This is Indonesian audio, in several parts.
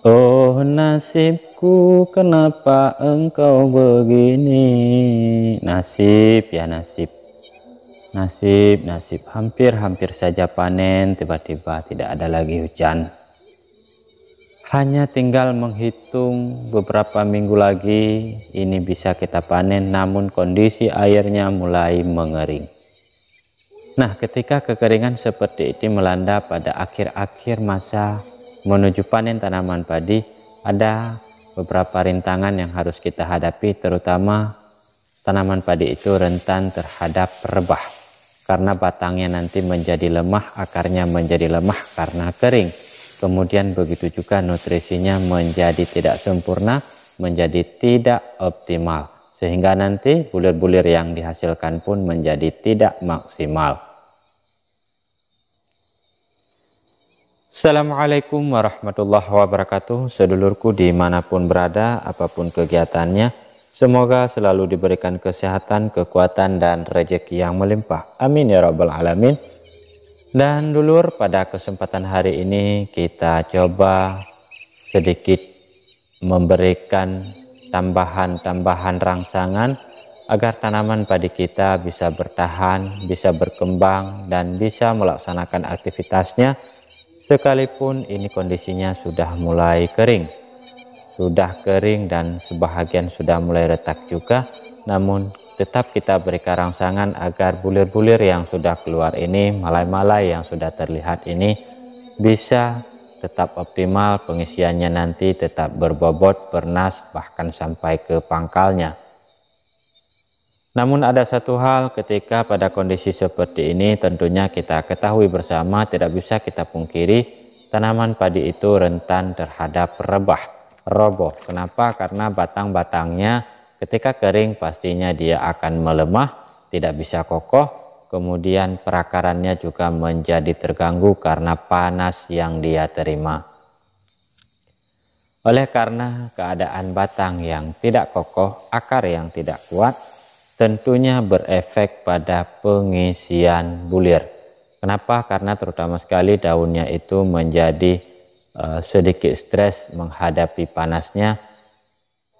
Oh nasibku kenapa engkau begini Nasib ya nasib Nasib nasib hampir-hampir saja panen tiba-tiba tidak ada lagi hujan Hanya tinggal menghitung beberapa minggu lagi ini bisa kita panen namun kondisi airnya mulai mengering Nah ketika kekeringan seperti ini melanda pada akhir-akhir masa menuju panen tanaman padi ada beberapa rintangan yang harus kita hadapi terutama tanaman padi itu rentan terhadap rebah karena batangnya nanti menjadi lemah, akarnya menjadi lemah karena kering. Kemudian begitu juga nutrisinya menjadi tidak sempurna, menjadi tidak optimal. Sehingga nanti bulir-bulir yang dihasilkan pun menjadi tidak maksimal. Assalamualaikum warahmatullahi wabarakatuh. Sedulurku dimanapun berada, apapun kegiatannya, semoga selalu diberikan kesehatan, kekuatan, dan rejeki yang melimpah. Amin ya rabbal alamin. Dan dulur pada kesempatan hari ini kita coba sedikit memberikan tambahan-tambahan rangsangan agar tanaman padi kita bisa bertahan, bisa berkembang, dan bisa melaksanakan aktivitasnya sekalipun ini kondisinya sudah mulai kering. Sudah kering dan sebahagian sudah mulai retak juga, namun tetap kita berikan rangsangan agar bulir-bulir yang sudah keluar ini, malai-malai yang sudah terlihat ini bisa tetap optimal, pengisiannya nanti tetap berbobot, bernas, bahkan sampai ke pangkalnya. Namun ada satu hal ketika pada kondisi seperti ini tentunya kita ketahui bersama tidak bisa kita pungkiri tanaman padi itu rentan terhadap rebah, roboh. Kenapa? Karena batang-batangnya ketika kering pastinya dia akan melemah, tidak bisa kokoh, kemudian perakarannya juga menjadi terganggu karena panas yang dia terima. Oleh karena keadaan batang yang tidak kokoh, akar yang tidak kuat, tentunya berefek pada pengisian bulir. Kenapa? Karena terutama sekali daunnya itu menjadi eh, sedikit stres menghadapi panasnya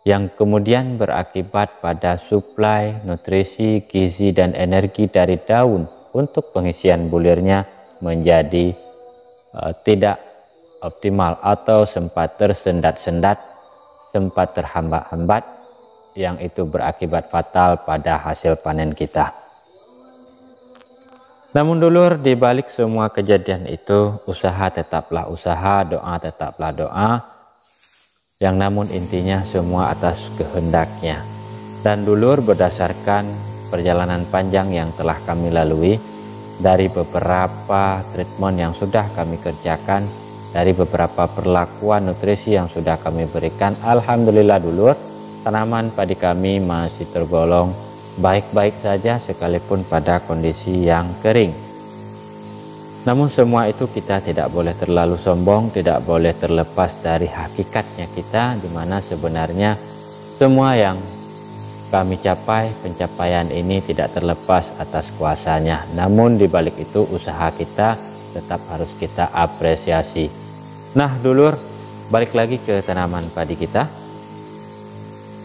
yang kemudian berakibat pada suplai nutrisi, gizi dan energi dari daun untuk pengisian bulirnya menjadi eh, tidak optimal atau sempat tersendat-sendat, sempat terhambat-hambat yang itu berakibat fatal pada hasil panen kita. Namun dulur, di balik semua kejadian itu, usaha tetaplah usaha, doa tetaplah doa, yang namun intinya semua atas kehendaknya. Dan dulur berdasarkan perjalanan panjang yang telah kami lalui, dari beberapa treatment yang sudah kami kerjakan, dari beberapa perlakuan nutrisi yang sudah kami berikan. Alhamdulillah dulur, tanaman padi kami masih tergolong baik-baik saja sekalipun pada kondisi yang kering. Namun semua itu kita tidak boleh terlalu sombong, tidak boleh terlepas dari hakikatnya kita di mana sebenarnya semua yang kami capai pencapaian ini tidak terlepas atas kuasanya. Namun di balik itu usaha kita tetap harus kita apresiasi. Nah, dulur, balik lagi ke tanaman padi kita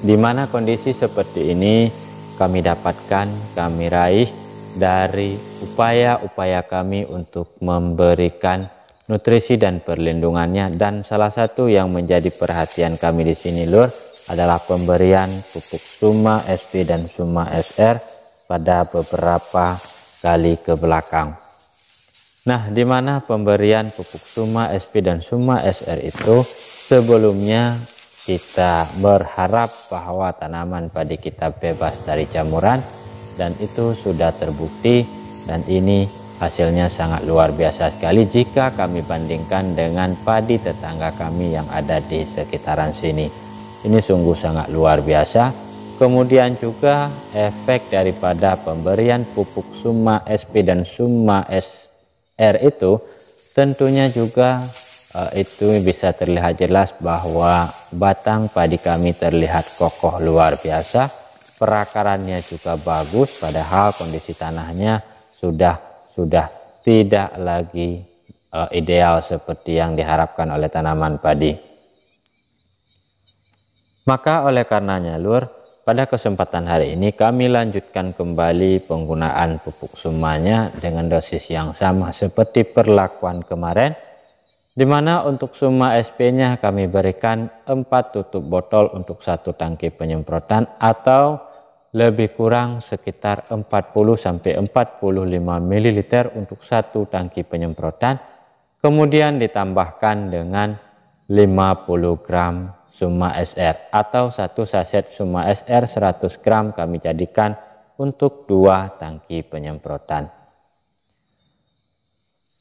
di mana kondisi seperti ini kami dapatkan, kami raih dari upaya-upaya kami untuk memberikan nutrisi dan perlindungannya dan salah satu yang menjadi perhatian kami di sini Lur adalah pemberian pupuk Suma SP dan Suma SR pada beberapa kali ke belakang. Nah, di mana pemberian pupuk Suma SP dan Suma SR itu sebelumnya kita berharap bahwa tanaman padi kita bebas dari jamuran dan itu sudah terbukti dan ini hasilnya sangat luar biasa sekali jika kami bandingkan dengan padi tetangga kami yang ada di sekitaran sini ini sungguh sangat luar biasa kemudian juga efek daripada pemberian pupuk summa SP dan summa SR itu tentunya juga Eh, itu bisa terlihat jelas bahwa batang padi kami terlihat kokoh luar biasa. Perakarannya juga bagus padahal kondisi tanahnya sudah sudah tidak lagi uh, ideal seperti yang diharapkan oleh tanaman padi. Maka oleh karenanya Lur, pada kesempatan hari ini kami lanjutkan kembali penggunaan pupuk semuanya dengan dosis yang sama seperti perlakuan kemarin di mana untuk summa SP-nya kami berikan empat tutup botol untuk satu tangki penyemprotan atau lebih kurang sekitar 40 sampai 45 ml untuk satu tangki penyemprotan kemudian ditambahkan dengan 50 gram summa SR atau satu saset summa SR 100 gram kami jadikan untuk dua tangki penyemprotan.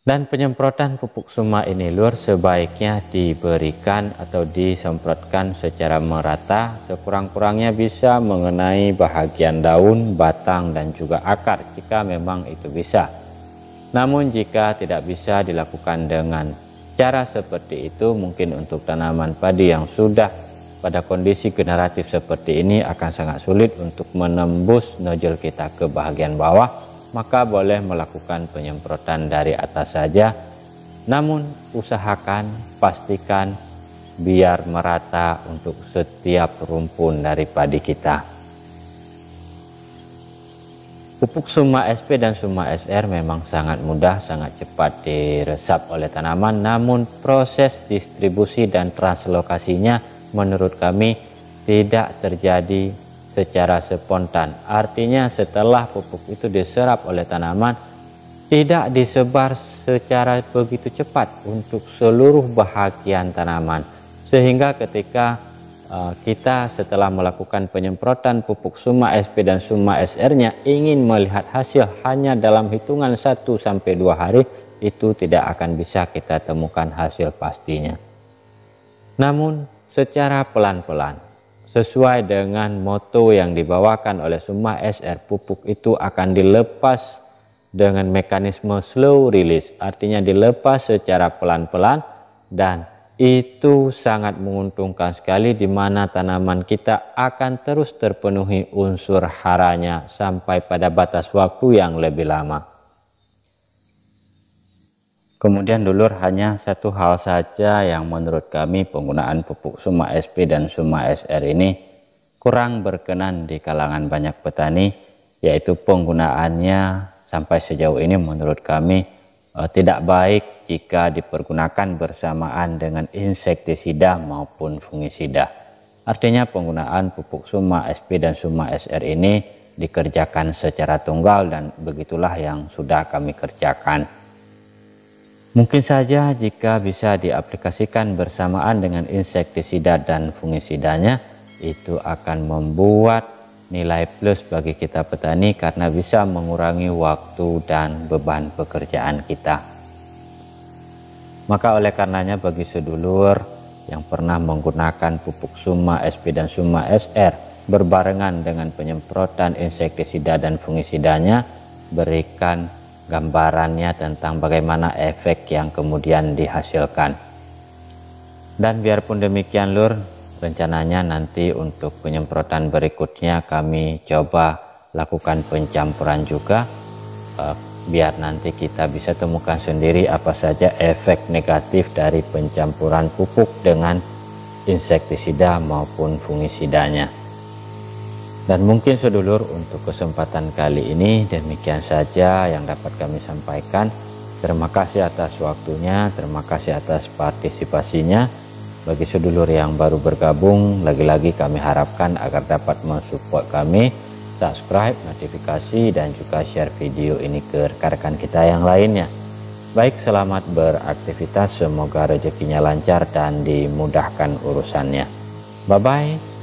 Dan penyemprotan pupuk suma ini lur sebaiknya diberikan atau disemprotkan secara merata sekurang-kurangnya bisa mengenai bahagian daun, batang dan juga akar jika memang itu bisa. Namun jika tidak bisa dilakukan dengan cara seperti itu mungkin untuk tanaman padi yang sudah pada kondisi generatif seperti ini akan sangat sulit untuk menembus nojol kita ke bahagian bawah maka boleh melakukan penyemprotan dari atas saja. Namun usahakan pastikan biar merata untuk setiap rumpun dari padi kita. Pupuk Suma SP dan Suma SR memang sangat mudah, sangat cepat diresap oleh tanaman, namun proses distribusi dan translokasinya menurut kami tidak terjadi secara spontan. Artinya setelah pupuk itu diserap oleh tanaman, tidak disebar secara begitu cepat untuk seluruh bahagian tanaman. Sehingga ketika eh, kita setelah melakukan penyemprotan pupuk suma SP dan suma SR-nya ingin melihat hasil hanya dalam hitungan 1 sampai 2 hari, itu tidak akan bisa kita temukan hasil pastinya. Namun secara pelan-pelan sesuai dengan moto yang dibawakan oleh semua SR pupuk itu akan dilepas dengan mekanisme slow release artinya dilepas secara pelan-pelan dan itu sangat menguntungkan sekali di mana tanaman kita akan terus terpenuhi unsur haranya sampai pada batas waktu yang lebih lama. Kemudian dulur hanya satu hal saja yang menurut kami penggunaan pupuk Suma SP dan Suma SR ini kurang berkenan di kalangan banyak petani yaitu penggunaannya sampai sejauh ini menurut kami eh, tidak baik jika dipergunakan bersamaan dengan insektisida maupun fungisida. Artinya penggunaan pupuk Suma SP dan Suma SR ini dikerjakan secara tunggal dan begitulah yang sudah kami kerjakan. Mungkin saja jika bisa diaplikasikan bersamaan dengan insektisida dan fungisidanya, itu akan membuat nilai plus bagi kita petani karena bisa mengurangi waktu dan beban pekerjaan kita. Maka oleh karenanya bagi sedulur yang pernah menggunakan pupuk Suma SP dan Suma SR berbarengan dengan penyemprotan insektisida dan fungisidanya, berikan gambarannya tentang bagaimana efek yang kemudian dihasilkan. Dan biarpun demikian Lur, rencananya nanti untuk penyemprotan berikutnya kami coba lakukan pencampuran juga eh, biar nanti kita bisa temukan sendiri apa saja efek negatif dari pencampuran pupuk dengan insektisida maupun fungisidanya. Dan mungkin sedulur untuk kesempatan kali ini demikian saja yang dapat kami sampaikan. Terima kasih atas waktunya, terima kasih atas partisipasinya. Bagi sedulur yang baru bergabung, lagi-lagi kami harapkan agar dapat mensupport kami, subscribe, notifikasi, dan juga share video ini ke rekan-rekan kita yang lainnya. Baik, selamat beraktivitas, semoga rezekinya lancar dan dimudahkan urusannya. Bye-bye.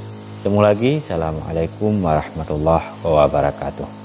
Ketemu lagi. Assalamualaikum warahmatullahi wabarakatuh.